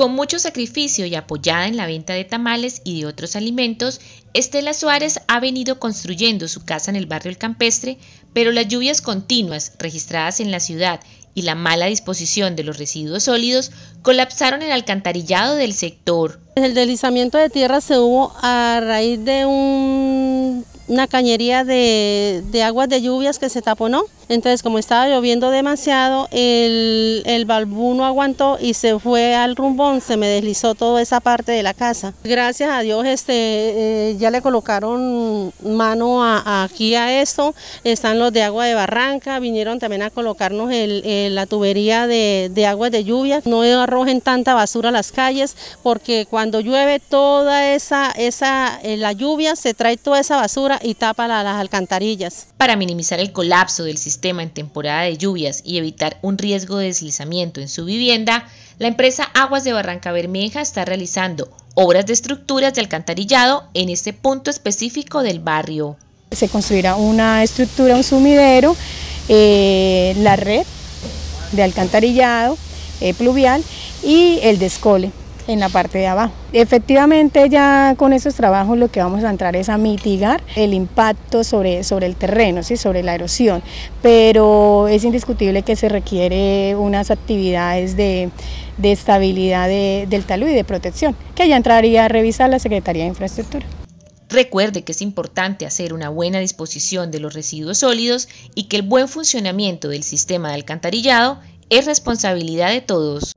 Con mucho sacrificio y apoyada en la venta de tamales y de otros alimentos, Estela Suárez ha venido construyendo su casa en el barrio El Campestre, pero las lluvias continuas registradas en la ciudad y la mala disposición de los residuos sólidos colapsaron el alcantarillado del sector. El deslizamiento de tierra se hubo a raíz de un una cañería de, aguas de lluvias que se taponó. Entonces, como estaba lloviendo demasiado, el, el balbú no aguantó y se fue al rumbón, se me deslizó toda esa parte de la casa. Gracias a Dios este, eh, ya le colocaron mano aquí a esto. Están los de agua de barranca, vinieron también a colocarnos el, la tubería de, de aguas de lluvia. No arrojen tanta basura a las calles porque cuando llueve toda esa, esa eh, la lluvia se trae toda esa basura y tapa las alcantarillas. Para minimizar el colapso del sistema en temporada de lluvias y evitar un riesgo de deslizamiento en su vivienda, la empresa Aguas de Barranca Bermeja está realizando obras de estructuras de alcantarillado en este punto específico del barrio. Se construirá una estructura, un sumidero, eh, la red de alcantarillado eh, pluvial y el descole en la parte de abajo. Efectivamente ya con esos trabajos lo que vamos a entrar es a mitigar el impacto sobre, sobre el terreno, sobre la erosión, pero es indiscutible que se requiere unas actividades de, estabilidad del talud y de protección, que ya entraría a revisar la Secretaría de Infraestructura. Recuerde que es importante hacer una buena disposición de los residuos sólidos y que el buen funcionamiento del sistema de alcantarillado es responsabilidad de todos.